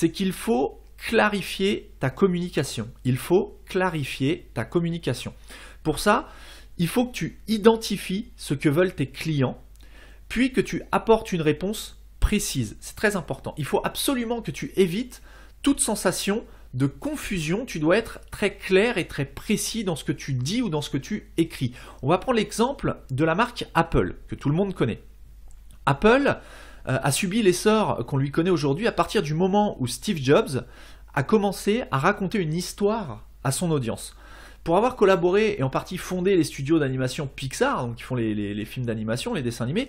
c'est qu'il faut clarifier ta communication. Il faut clarifier ta communication. Pour ça, il faut que tu identifies ce que veulent tes clients, puis que tu apportes une réponse précise. C'est très important. Il faut absolument que tu évites toute sensation de confusion. Tu dois être très clair et très précis dans ce que tu dis ou dans ce que tu écris. On va prendre l'exemple de la marque Apple, que tout le monde connaît. Apple, euh, a subi l'essor qu'on lui connaît aujourd'hui à partir du moment où Steve Jobs a commencé à raconter une histoire à son audience. Pour avoir collaboré et en partie fondé les studios d'animation Pixar, qui font les, les films d'animation, les dessins animés,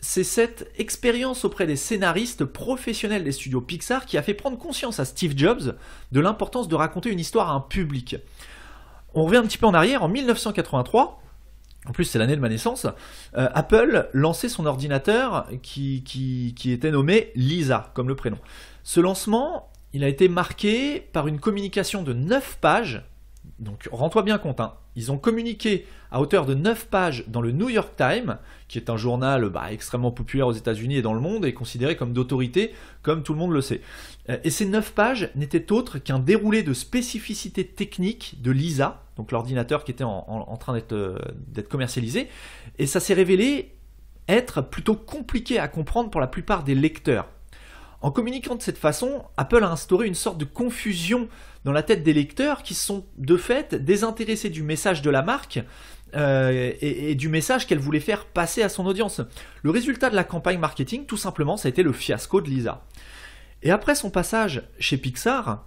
c'est cette expérience auprès des scénaristes professionnels des studios Pixar qui a fait prendre conscience à Steve Jobs de l'importance de raconter une histoire à un public. On revient un petit peu en arrière, en 1983, en plus c'est l'année de ma naissance, euh, Apple lançait son ordinateur qui, qui, qui, était nommé Lisa, comme le prénom. Ce lancement, il a été marqué par une communication de 9 pages donc rends-toi bien compte, hein. ils ont communiqué à hauteur de 9 pages dans le New York Times, qui est un journal bah, extrêmement populaire aux États-Unis et dans le monde, et considéré comme d'autorité, comme tout le monde le sait. Euh, et ces 9 pages n'étaient autres qu'un déroulé de spécificités techniques de l'ISA, donc l'ordinateur qui était en train euh, d'être commercialisé, et ça s'est révélé être plutôt compliqué à comprendre pour la plupart des lecteurs. En communiquant de cette façon, Apple a instauré une sorte de confusion dans la tête des lecteurs qui sont de fait désintéressés du message de la marque euh, et, du message qu'elle voulait faire passer à son audience. Le résultat de la campagne marketing, tout simplement, ça a été le fiasco de Lisa. Et après son passage chez Pixar,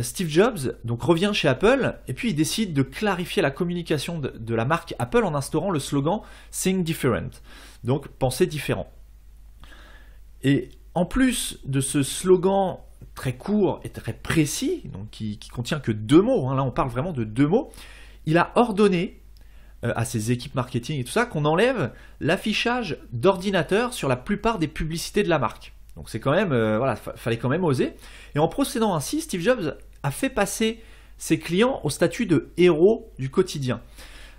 Steve Jobs donc revient chez Apple et puis il décide de clarifier la communication de, la marque Apple en instaurant le slogan Think Different, donc penser différent. Et en plus de ce slogan très court et très précis, donc qui, contient que deux mots, hein, là on parle vraiment de deux mots, il a ordonné euh, à ses équipes marketing et tout ça qu'on enlève l'affichage d'ordinateurs sur la plupart des publicités de la marque. Donc c'est quand même, euh, voilà, fallait quand même oser. Et en procédant ainsi, Steve Jobs a fait passer ses clients au statut de héros du quotidien.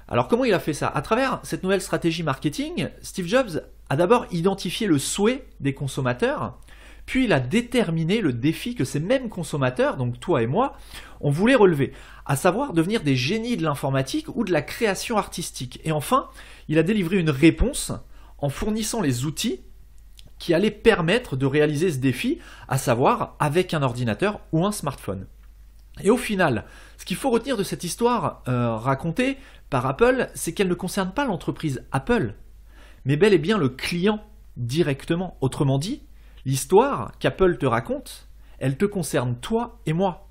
Alors comment il a fait ça À travers cette nouvelle stratégie marketing, Steve Jobs a d'abord identifié le souhait des consommateurs, puis il a déterminé le défi que ces mêmes consommateurs, donc toi et moi, on voulait relever, à savoir devenir des génies de l'informatique ou de la création artistique. Et enfin, il a délivré une réponse en fournissant les outils qui allaient permettre de réaliser ce défi, à savoir avec un ordinateur ou un smartphone. Et au final, ce qu'il faut retenir de cette histoire euh, racontée par Apple, c'est qu'elle ne concerne pas l'entreprise Apple, mais bel et bien le client directement. Autrement dit, l'histoire qu'Apple te raconte, elle te concerne toi et moi.